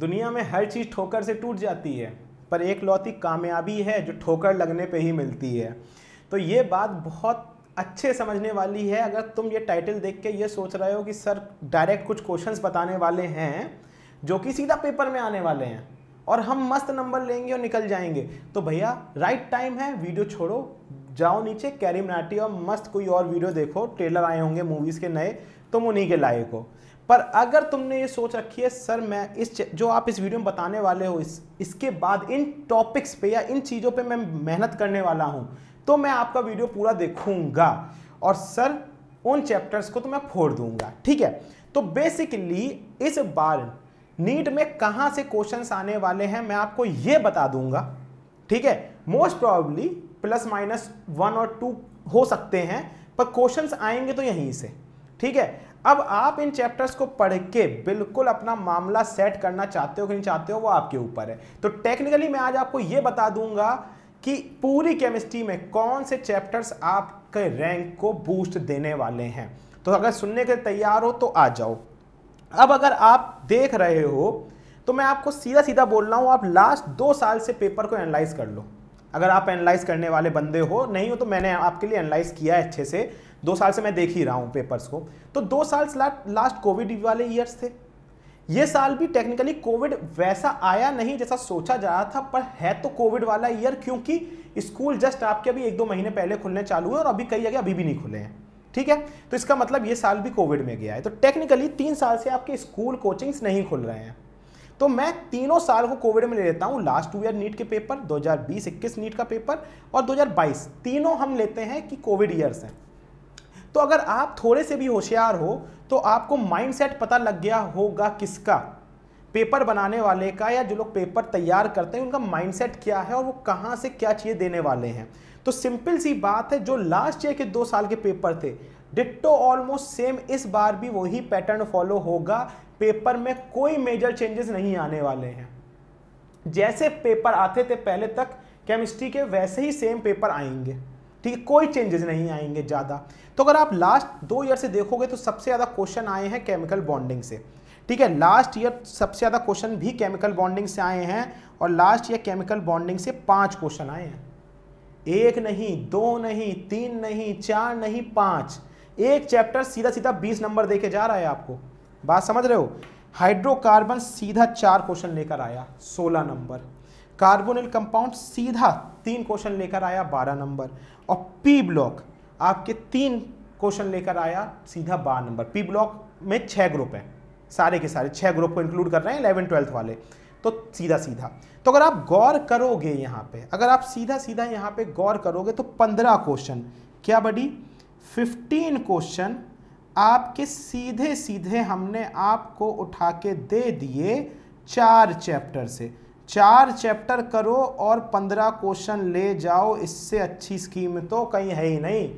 दुनिया में हर चीज़ ठोकर से टूट जाती है पर एक लौती कामयाबी है जो ठोकर लगने पे ही मिलती है तो ये बात बहुत अच्छे समझने वाली है अगर तुम ये टाइटल देख के ये सोच रहे हो कि सर डायरेक्ट कुछ क्वेश्चंस बताने वाले हैं जो कि सीधा पेपर में आने वाले हैं और हम मस्त नंबर लेंगे और निकल जाएंगे तो भैया राइट टाइम है वीडियो छोड़ो जाओ नीचे कैरी मराठी और मस्त कोई और वीडियो देखो ट्रेलर आए होंगे मूवीज़ के नए तुम उन्हीं के लायक हो पर अगर तुमने ये सोच रखी है सर मैं इस जो आप इस वीडियो में बताने वाले हो इस इसके बाद इन टॉपिक्स पे या इन चीज़ों पे मैं मेहनत करने वाला हूँ तो मैं आपका वीडियो पूरा देखूंगा और सर उन चैप्टर्स को तो मैं फोड़ दूंगा ठीक है तो बेसिकली इस बार नीट में कहाँ से क्वेश्चन आने वाले हैं मैं आपको ये बता दूंगा ठीक है most probably plus minus one और टू हो सकते हैं पर क्वेश्चंस आएंगे तो यहीं से ठीक है अब आप इन चैप्टर्स को पढ़ के बिल्कुल अपना मामला सेट करना चाहते हो कि नहीं चाहते हो वो आपके ऊपर है तो टेक्निकली मैं आज आपको ये बता दूंगा कि पूरी केमिस्ट्री में कौन से चैप्टर्स आपके रैंक को बूस्ट देने वाले हैं तो अगर सुनने के तैयार हो तो आ जाओ अब अगर आप देख रहे हो तो मैं आपको सीधा सीधा बोल रहा हूँ आप लास्ट दो साल से पेपर को एनालाइज कर लो अगर आप एनालाइज करने वाले बंदे हो नहीं हो तो मैंने आपके लिए एनालाइज किया है अच्छे से दो साल से मैं देख ही रहा हूँ पेपर्स को तो दो साल लास्ट कोविड वाले ईयर्स थे ये साल भी टेक्निकली कोविड वैसा आया नहीं जैसा सोचा जा रहा था पर है तो कोविड वाला ईयर क्योंकि स्कूल जस्ट आपके अभी एक दो महीने पहले खुलने चालू हुए और अभी कई जगह अभी भी नहीं खुले हैं ठीक है तो इसका मतलब ये साल भी कोविड में गया है तो टेक्निकली तीन साल से आपके स्कूल कोचिंग्स नहीं खुल रहे हैं तो मैं तीनों साल को कोविड में ले लेता हूँ लास्ट टू ईयर नीट के पेपर 2020-21 नीट का पेपर और 2022 तीनों हम लेते हैं कि कोविड ईयर्स हैं तो अगर आप थोड़े से भी होशियार हो तो आपको माइंडसेट पता लग गया होगा किसका पेपर बनाने वाले का या जो लोग पेपर तैयार करते हैं उनका माइंडसेट क्या है और वो कहाँ से क्या चीज़ें देने वाले हैं तो सिंपल सी बात है जो लास्ट ईयर के दो साल के पेपर थे डिट्टो ऑलमोस्ट सेम इस बार भी वही पैटर्न फॉलो होगा पेपर में कोई मेजर चेंजेस नहीं आने वाले हैं जैसे पेपर आते थे पहले तक केमिस्ट्री के वैसे ही सेम पेपर आएंगे ठीक है कोई चेंजेस नहीं आएंगे ज़्यादा तो अगर आप लास्ट दो ईयर से देखोगे तो सबसे ज़्यादा क्वेश्चन आए हैं केमिकल बॉन्डिंग से ठीक है लास्ट ईयर सबसे ज़्यादा क्वेश्चन भी केमिकल बॉन्डिंग से आए हैं और लास्ट ईयर केमिकल बॉन्डिंग से पाँच क्वेश्चन आए हैं एक नहीं दो नहीं तीन नहीं चार नहीं पाँच एक चैप्टर सीधा सीधा बीस नंबर दे जा रहा है आपको बात समझ रहे हो हाइड्रोकार्बन सीधा चार क्वेश्चन लेकर आया सोलह नंबर कार्बोनिल कंपाउंड सीधा तीन क्वेश्चन लेकर आया बारह नंबर और पी ब्लॉक आपके तीन क्वेश्चन लेकर आया सीधा बारह नंबर पी ब्लॉक में छः ग्रुप हैं सारे के सारे छः ग्रुप को इंक्लूड कर रहे हैं इलेवन ट्वेल्थ वाले तो सीधा सीधा तो अगर आप गौर करोगे यहाँ पे अगर आप सीधा सीधा यहाँ पे गौर करोगे तो पंद्रह क्वेश्चन क्या बड़ी फिफ्टीन क्वेश्चन आपके सीधे सीधे हमने आपको उठा के दे दिए चार चैप्टर से चार चैप्टर करो और पंद्रह क्वेश्चन ले जाओ इससे अच्छी स्कीम तो कहीं है ही नहीं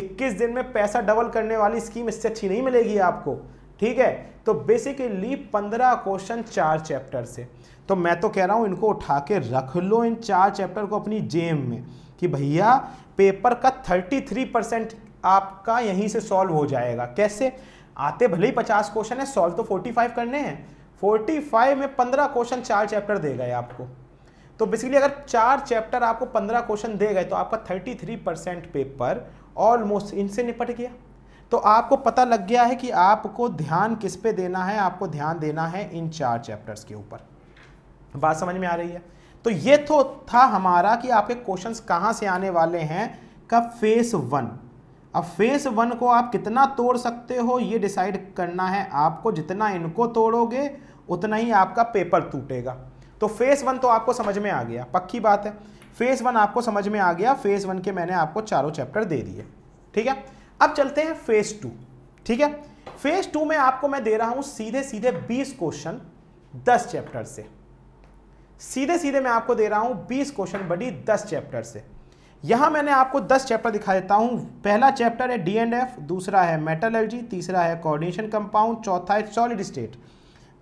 इक्कीस दिन में पैसा डबल करने वाली स्कीम इससे अच्छी नहीं मिलेगी आपको ठीक है तो बेसिकली पंद्रह क्वेश्चन चार चैप्टर से तो मैं तो कह रहा हूँ इनको उठा के रख लो इन चार चैप्टर को अपनी जेम में कि भैया पेपर का थर्टी थ्री परसेंट आपका यहीं से सॉल्व हो जाएगा कैसे आते भले ही पचास क्वेश्चन है सॉल्व तो फोर्टी फाइव करने हैं 45 में 15 क्वेश्चन चार चैप्टर दे गए आपको तो बेसिकली अगर चार चैप्टर आपको 15 क्वेश्चन दे गए तो आपका 33 परसेंट पेपर ऑलमोस्ट इनसे निपट गया तो आपको पता लग गया है कि आपको ध्यान किस पे देना है आपको ध्यान देना है इन चार चैप्टर्स के ऊपर बात समझ में आ रही है तो ये तो था हमारा कि आपके क्वेश्चंस कहाँ से आने वाले हैं का फेस वन अब फेस वन को आप कितना तोड़ सकते हो ये डिसाइड करना है आपको जितना इनको तोड़ोगे उतना ही आपका पेपर टूटेगा तो फेस वन तो आपको समझ में आ गया पक्की बात है फेस वन आपको समझ में आ गया फेस वन के मैंने आपको चारों चैप्टर दे दिए ठीक है अब चलते हैं फेस टू ठीक है फेस टू में आपको मैं दे रहा हूं सीधे सीधे बीस क्वेश्चन दस चैप्टर से सीधे सीधे मैं आपको दे रहा हूं बीस क्वेश्चन बड़ी दस चैप्टर से यहां मैंने आपको दस चैप्टर दिखा देता हूं पहला चैप्टर है डी एंड एफ दूसरा है मेटलर्जी तीसरा है कोऑर्डिनेशन कंपाउंड चौथा है सॉलिड स्टेट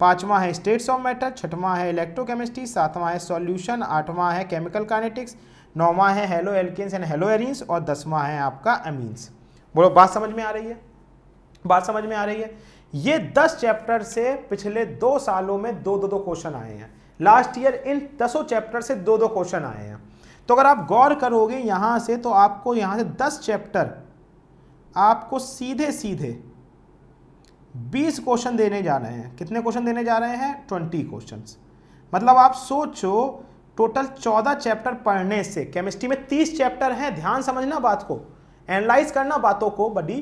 पांचवा है स्टेट्स ऑफ मेटल छठवां है इलेक्ट्रोकेमिस्ट्री सातवां है सॉल्यूशन आठवां है केमिकल कानेटिक्स नौवां है haloalkanes and haloarenes और दसवां है आपका अमीन्स बोलो बात समझ में आ रही है बात समझ में आ रही है ये दस चैप्टर से पिछले दो सालों में दो दो दो क्वेश्चन आए हैं लास्ट ईयर इन दसों चैप्टर से दो दो क्वेश्चन आए हैं तो अगर आप गौर करोगे यहाँ से तो आपको यहाँ से दस चैप्टर आपको सीधे सीधे बीस क्वेश्चन देने जा रहे हैं कितने क्वेश्चन देने जा रहे हैं ट्वेंटी क्वेश्चन मतलब आप सोचो टोटल चौदह चैप्टर पढ़ने से केमिस्ट्री में तीस चैप्टर हैं ध्यान समझना बात को एनालाइज करना बातों को बड़ी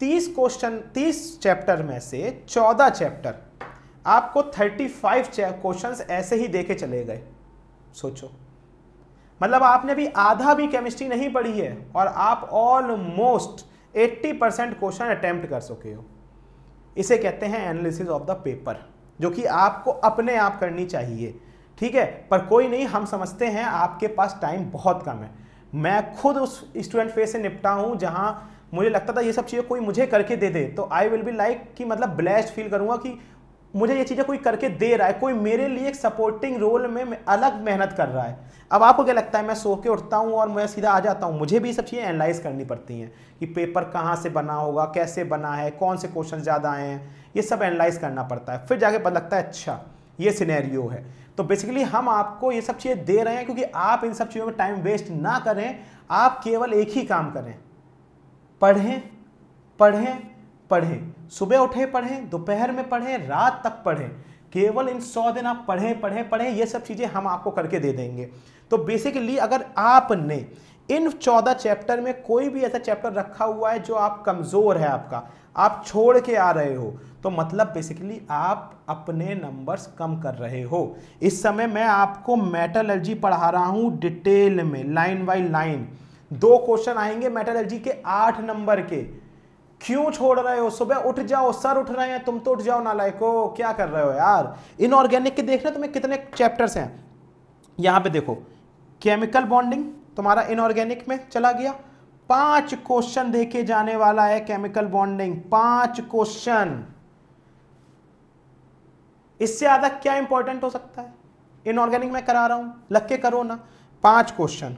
तीस क्वेश्चन तीस चैप्टर में से चौदह चैप्टर आपको थर्टी फाइव क्वेश्चन ऐसे ही दे के चले गए सोचो मतलब आपने अभी आधा भी केमिस्ट्री नहीं पढ़ी है और आप ऑलमोस्ट 80 परसेंट क्वेश्चन अटैम्प्ट कर सके हो इसे कहते हैं एनालिसिस ऑफ द पेपर जो कि आपको अपने आप करनी चाहिए ठीक है पर कोई नहीं हम समझते हैं आपके पास टाइम बहुत कम है मैं खुद उस स्टूडेंट फेस से निपटा हूँ जहाँ मुझे लगता था ये सब चीज़ें कोई मुझे करके दे दे तो आई विल बी लाइक कि मतलब ब्लैस्ड फील करूँगा कि मुझे ये चीज़ें कोई करके दे रहा है कोई मेरे लिए एक सपोर्टिंग रोल में अलग मेहनत कर रहा है अब आपको क्या लगता है मैं सो के उठता हूँ और मैं सीधा आ जाता हूँ मुझे भी ये सब चीज़ें एनालाइज करनी पड़ती हैं कि पेपर कहाँ से बना होगा कैसे बना है कौन से क्वेश्चन ज़्यादा आए हैं ये सब एनालाइज करना पड़ता है फिर जाके पता लगता है अच्छा ये सिनेरियो है तो बेसिकली हम आपको ये सब चीज़ें दे रहे हैं क्योंकि आप इन सब चीज़ों में टाइम वेस्ट ना करें आप केवल एक ही काम करें पढ़ें पढ़ें पढ़ें सुबह उठे पढ़ें दोपहर में पढ़ें रात तक पढ़ें केवल इन सौ दिन आप पढ़ें पढ़ें पढ़ें ये सब चीज़ें हम आपको करके दे देंगे तो बेसिकली अगर आपने इन चौदह चैप्टर में कोई भी ऐसा चैप्टर रखा हुआ है जो आप कमज़ोर है आपका आप छोड़ के आ रहे हो तो मतलब बेसिकली आप अपने नंबर्स कम कर रहे हो इस समय मैं आपको मेटलर्जी पढ़ा रहा हूँ डिटेल में लाइन बाई लाइन दो क्वेश्चन आएंगे मेटलर्जी के आठ नंबर के क्यों छोड़ रहे हो सुबह उठ जाओ सर उठ रहे हैं तुम तो उठ जाओ नालायको क्या कर रहे हो यार इनऑर्गेनिक के देख रहे तुम्हें कितने चैप्टर्स हैं यहां पे देखो केमिकल बॉन्डिंग तुम्हारा इनऑर्गेनिक में चला गया पांच क्वेश्चन देखे जाने वाला है केमिकल बॉन्डिंग पांच क्वेश्चन इससे ज्यादा क्या इंपॉर्टेंट हो सकता है इनऑर्गेनिक में करा रहा हूं लग के करो ना पांच क्वेश्चन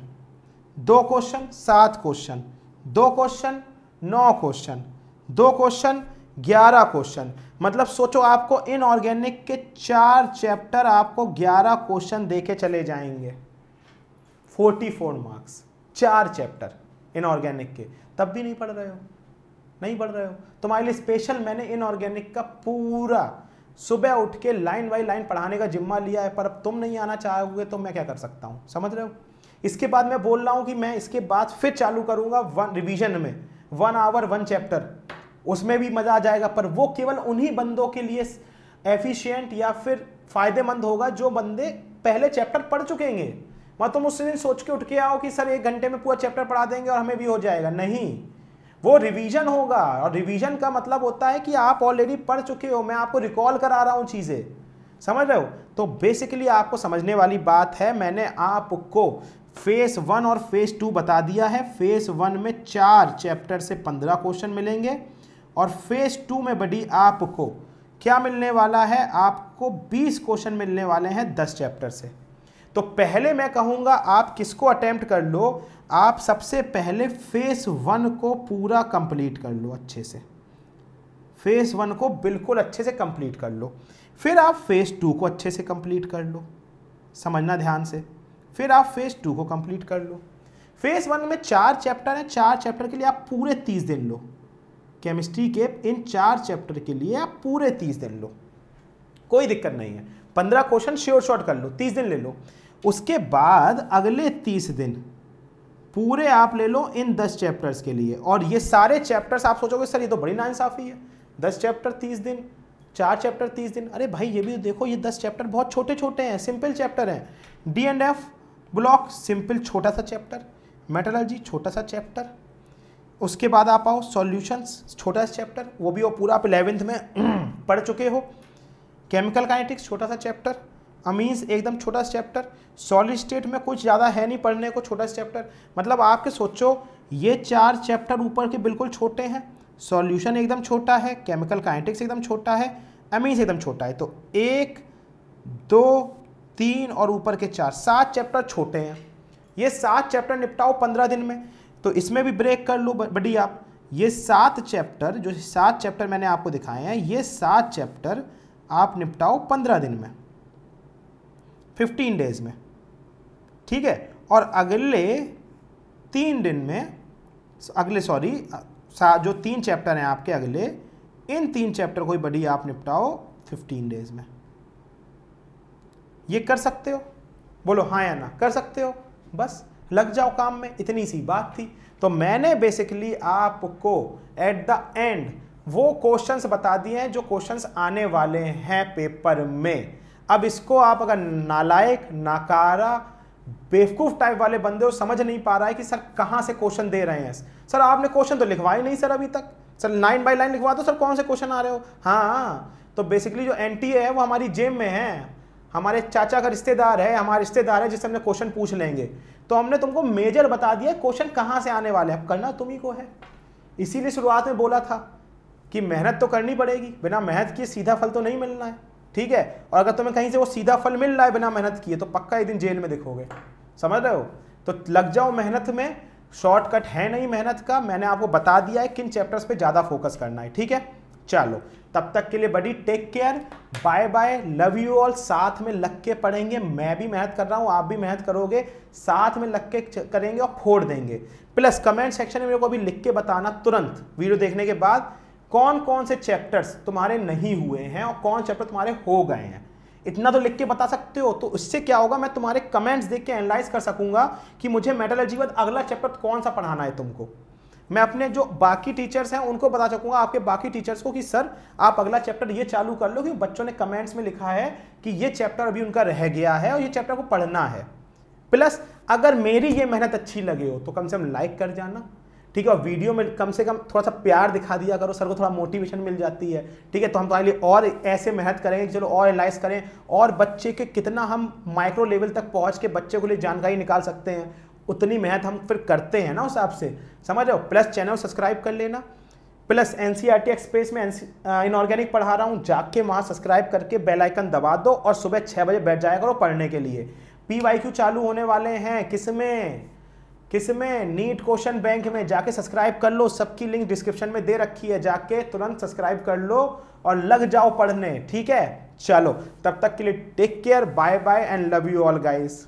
दो क्वेश्चन सात क्वेश्चन दो क्वेश्चन नौ क्वेश्चन दो क्वेश्चन ग्यारह क्वेश्चन मतलब सोचो आपको इनऑर्गेनिक के चार चैप्टर आपको ग्यारह क्वेश्चन देके चले जाएंगे फोर्टी फोर मार्क्स चार चैप्टर इनऑर्गेनिक के तब भी नहीं पढ़ रहे हो नहीं पढ़ रहे हो तुम्हारे तो लिए स्पेशल मैंने इनऑर्गेनिक का पूरा सुबह उठ के लाइन बाई लाइन पढ़ाने का जिम्मा लिया है पर अब तुम नहीं आना चाहोगे तो मैं क्या कर सकता हूँ समझ रहे हो इसके बाद मैं बोल रहा हूँ कि मैं इसके बाद फिर चालू करूँगा वन रिविजन में वन आवर वन चैप्टर उसमें भी मज़ा आ जाएगा पर वो केवल उन्हीं बंदों के लिए एफिशिएंट या फिर फायदेमंद होगा जो बंदे पहले चैप्टर पढ़ चुकेंगे वह मतलब तुम उस दिन सोच के उठ के आओ कि सर एक घंटे में पूरा चैप्टर पढ़ा देंगे और हमें भी हो जाएगा नहीं वो रिवीजन होगा और रिवीजन का मतलब होता है कि आप ऑलरेडी पढ़ चुके हो मैं आपको रिकॉल करा रहा हूँ चीज़ें समझ रहे हो तो बेसिकली आपको समझने वाली बात है मैंने आपको फेस वन और फेस टू बता दिया है फेस वन में चार चैप्टर से पंद्रह क्वेश्चन मिलेंगे और फेस टू में बड़ी आपको क्या मिलने वाला है आपको बीस क्वेश्चन मिलने वाले हैं दस चैप्टर से तो पहले मैं कहूँगा आप किसको अटैम्प्ट कर लो आप सबसे पहले फेस वन को पूरा कंप्लीट कर लो अच्छे से फेस वन को बिल्कुल अच्छे से कंप्लीट कर लो फिर आप फेस टू को अच्छे से कंप्लीट कर लो समझना ध्यान से फिर आप फेज़ टू को कंप्लीट कर लो फेज़ वन में चार चैप्टर हैं चार चैप्टर के लिए आप पूरे तीस दिन लो केमिस्ट्री के इन चार चैप्टर के लिए आप पूरे तीस दिन लो कोई दिक्कत नहीं है पंद्रह क्वेश्चन श्योर शॉर्ट कर लो तीस दिन ले लो उसके बाद अगले तीस दिन पूरे आप ले लो इन दस चैप्टर्स के लिए और ये सारे चैप्टर्स आप सोचोगे सर ये तो बड़ी नाइंसाफ़ी है दस चैप्टर तीस दिन चार चैप्टर तीस दिन अरे भाई ये भी तो देखो ये दस चैप्टर बहुत छोटे छोटे हैं सिंपल चैप्टर हैं D and F block simple छोटा सा चैप्टर मेटलर्जी छोटा सा चैप्टर उसके बाद आप आओ सॉल्यूशंस छोटा सा चैप्टर वो भी वो पूरा आप इलेवेंथ में पढ़ चुके हो केमिकल काइनेटिक्स छोटा सा चैप्टर अमीन्स एकदम छोटा सा चैप्टर सॉलिड स्टेट में कुछ ज़्यादा है नहीं पढ़ने को छोटा सा चैप्टर मतलब आपके सोचो ये चार चैप्टर ऊपर के बिल्कुल छोटे हैं सॉल्यूशन एकदम छोटा है केमिकल काइनेटिक्स एकदम छोटा है अमीन्स एकदम छोटा है तो एक दो तीन और ऊपर के चार सात चैप्टर छोटे हैं ये सात चैप्टर निपटाओ पंद्रह दिन में तो इसमें भी ब्रेक कर लो बड़ी आप ये सात चैप्टर जो सात चैप्टर मैंने आपको दिखाए हैं ये सात चैप्टर आप निपटाओ पंद्रह दिन में फिफ्टीन डेज में ठीक है और अगले तीन दिन में अगले सॉरी जो तीन चैप्टर हैं आपके अगले इन तीन चैप्टर को ही बड़ी आप निपटाओ फिफ्टीन डेज में ये कर सकते हो बोलो हाँ या ना कर सकते हो बस लग जाओ काम में इतनी सी बात थी तो मैंने बेसिकली आपको एट द एंड वो क्वेश्चंस बता दिए हैं जो क्वेश्चंस आने वाले हैं पेपर में अब इसको आप अगर नालायक नाकारा बेवकूफ टाइप वाले बंदे हो समझ नहीं पा रहा है कि सर कहाँ से क्वेश्चन दे रहे हैं सर आपने क्वेश्चन तो लिखवा ही नहीं सर अभी तक सर लाइन बाई लाइन लिखवा दो सर कौन से क्वेश्चन आ रहे हो हाँ, हाँ। तो बेसिकली जो एन है वो हमारी जेब में है हमारे चाचा का रिश्तेदार है हमारे रिश्तेदार है जिससे हमने क्वेश्चन पूछ लेंगे तो हमने तुमको मेजर बता दिया क्वेश्चन कहाँ से आने वाले हैं अब करना तुम ही को है इसीलिए शुरुआत में बोला था कि मेहनत तो करनी पड़ेगी बिना मेहनत किए सीधा फल तो नहीं मिलना है ठीक है और अगर तुम्हें कहीं से वो सीधा फल मिल रहा है बिना मेहनत किए तो पक्का एक दिन जेल में दिखोगे समझ रहे हो तो लग जाओ मेहनत में शॉर्टकट है नहीं मेहनत का मैंने आपको बता दिया है किन चैप्टर्स पे ज़्यादा फोकस करना है ठीक है चलो तब तक के लिए बड़ी take care bye bye love you all साथ में लग के पढ़ेंगे मैं भी मेहनत कर रहा हूँ आप भी मेहनत करोगे साथ में लग के करेंगे और फोड़ देंगे प्लस कमेंट सेक्शन में मेरे को अभी लिख के बताना तुरंत वीडियो देखने के बाद कौन कौन से चैप्टर्स तुम्हारे नहीं हुए हैं और कौन चैप्टर तुम्हारे हो गए हैं इतना तो लिख के बता सकते हो तो उससे क्या होगा मैं तुम्हारे कमेंट्स देख के एनालाइज कर सकूंगा कि मुझे मेटलर्जी के बाद अगला चैप्टर कौन सा पढ़ाना है तुमको मैं अपने जो बाकी टीचर्स हैं उनको बता सकूंगा आपके बाकी टीचर्स को कि सर आप अगला चैप्टर ये चालू कर लो क्योंकि बच्चों ने कमेंट्स में लिखा है कि ये चैप्टर अभी उनका रह गया है और ये चैप्टर को पढ़ना है प्लस अगर मेरी ये मेहनत अच्छी लगे हो तो कम से कम लाइक कर जाना ठीक है और वीडियो में कम से कम थोड़ा सा प्यार दिखा दिया करो सर को थोड़ा मोटिवेशन मिल जाती है ठीक है तो हम तुम्हारे लिए और ऐसे मेहनत करेंगे चलो और एनालाइज करें और बच्चे के कितना हम माइक्रो लेवल तक पहुंच के बच्चे को लिए जानकारी निकाल सकते हैं उतनी मेहनत हम फिर करते हैं ना उस हिसाब से समझ आओ प्लस चैनल सब्सक्राइब कर लेना plus N C R T express में इनऑर्गेनिक पढ़ा रहा हूँ जाके वहाँ सब्सक्राइब करके बेल आइकन दबा दो और सुबह छः बजे बैठ जाया करो पढ़ने के लिए पी वाई क्यू चालू होने वाले हैं किस में किस में नीट क्वेश्चन बैंक में जाके सब्सक्राइब कर लो सबकी लिंक डिस्क्रिप्शन में दे रखी है जाके तुरंत सब्सक्राइब कर लो और लग जाओ पढ़ने ठीक है चलो तब तक के लिए take care bye bye and love you all guys